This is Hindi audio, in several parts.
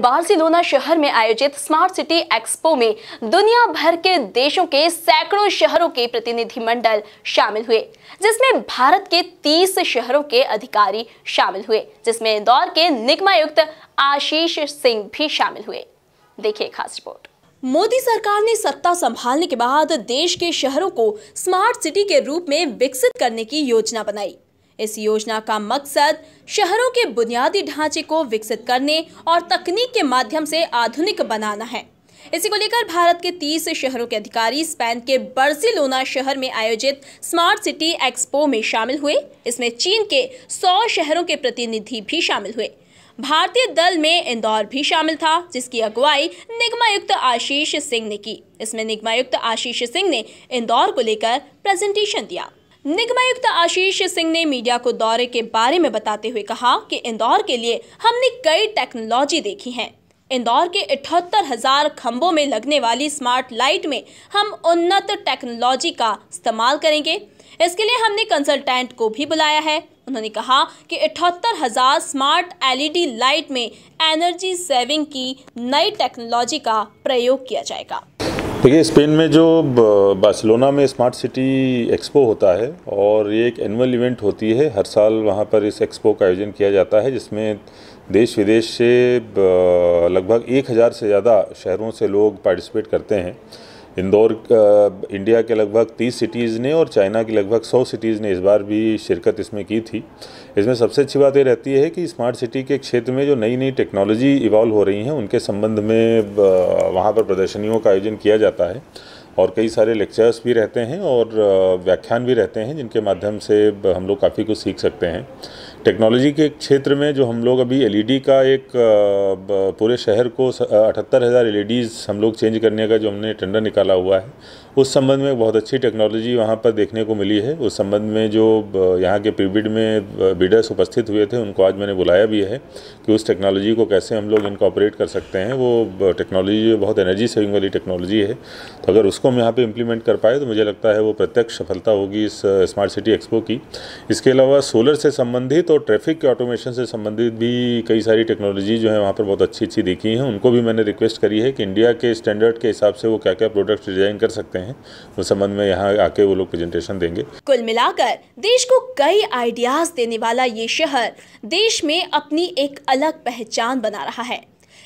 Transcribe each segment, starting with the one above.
बार्सिलोना शहर में आयोजित स्मार्ट सिटी एक्सपो में दुनिया भर के देशों के सैकड़ों शहरों के प्रतिनिधिमंडल शामिल हुए जिसमें भारत के 30 शहरों के अधिकारी शामिल हुए जिसमें इंदौर के निगमायुक्त आशीष सिंह भी शामिल हुए देखिए खास रिपोर्ट मोदी सरकार ने सत्ता संभालने के बाद देश के शहरों को स्मार्ट सिटी के रूप में विकसित करने की योजना बनाई इस योजना का मकसद शहरों के बुनियादी ढांचे को विकसित करने और तकनीक के माध्यम से आधुनिक बनाना है इसी को लेकर भारत के 30 शहरों के अधिकारी स्पेन के बर्सिलोना शहर में आयोजित स्मार्ट सिटी एक्सपो में शामिल हुए इसमें चीन के 100 शहरों के प्रतिनिधि भी शामिल हुए भारतीय दल में इंदौर भी शामिल था जिसकी अगुवाई निगमायुक्त आशीष सिंह ने की इसमें निगमायुक्त आशीष सिंह ने इंदौर को लेकर प्रेजेंटेशन दिया निगमायुक्त आशीष सिंह ने मीडिया को दौरे के बारे में बताते हुए कहा कि इंदौर के लिए हमने कई टेक्नोलॉजी देखी है इंदौर के अठहत्तर हजार खम्बों में लगने वाली स्मार्ट लाइट में हम उन्नत टेक्नोलॉजी का इस्तेमाल करेंगे इसके लिए हमने कंसल्टेंट को भी बुलाया है उन्होंने कहा कि अठहत्तर हजार स्मार्ट एलईडी लाइट में एनर्जी सेविंग की नई टेक्नोलॉजी का प्रयोग किया जाएगा देखिए स्पेन में जो बार्सिलोना में स्मार्ट सिटी एक्सपो होता है और ये एक एनुअल इवेंट होती है हर साल वहाँ पर इस एक्सपो का आयोजन किया जाता है जिसमें देश विदेश से लगभग एक हज़ार से ज़्यादा शहरों से लोग पार्टिसिपेट करते हैं इंदौर इंडिया के लगभग 30 सिटीज़ ने और चाइना की लगभग 100 सिटीज़ ने इस बार भी शिरकत इसमें की थी इसमें सबसे अच्छी बात यह रहती है कि स्मार्ट सिटी के क्षेत्र में जो नई नई टेक्नोलॉजी इवॉल्व हो रही हैं उनके संबंध में वहाँ पर प्रदर्शनियों का आयोजन किया जाता है और कई सारे लेक्चर्स भी रहते हैं और व्याख्यान भी रहते हैं जिनके माध्यम से हम लोग काफ़ी कुछ सीख सकते हैं टेक्नोलॉजी के क्षेत्र में जो हम लोग अभी एलईडी e का एक पूरे शहर को अठहत्तर हज़ार एल e हम लोग चेंज करने का जो हमने टेंडर निकाला हुआ है उस संबंध में बहुत अच्छी टेक्नोलॉजी वहाँ पर देखने को मिली है उस संबंध में जो यहाँ के प्रीबिड में बीडर्स उपस्थित हुए थे उनको आज मैंने बुलाया भी है कि उस टेक्नोलॉजी को कैसे हम लोग इनकॉपरेट कर सकते हैं वो टेक्नोलॉजी बहुत एनर्जी सेविंग वाली टेक्नोलॉजी है तो अगर उसको हम यहाँ पर इम्प्लीमेंट कर पाए तो मुझे लगता है वो प्रत्यक्ष सफलता होगी इस स्मार्ट सिटी एक्सपो की इसके अलावा सोलर से संबंधित तो ट्रैफिक के ऑटोमेशन से संबंधित भी कई सारी टेक्नोलॉजी जो है वहाँ पर बहुत अच्छी अच्छी देखी हैं उनको भी मैंने रिक्वेस्ट करी है कि इंडिया के स्टैंडर्ड के हिसाब से वो क्या क्या प्रोडक्ट डिजाइन कर सकते हैं उस संबंध में यहाँ आके वो लोग प्रेजेंटेशन देंगे कुल मिलाकर देश को कई आइडियाज देने वाला ये शहर देश में अपनी एक अलग पहचान बना रहा है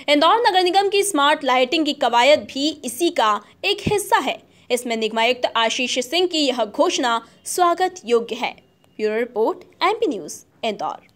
इंदौर नगर निगम की स्मार्ट लाइटिंग की कवायद भी इसी का एक हिस्सा है इसमें निगमायुक्त आशीष सिंह की यह घोषणा स्वागत योग्य है bureau report MP news all.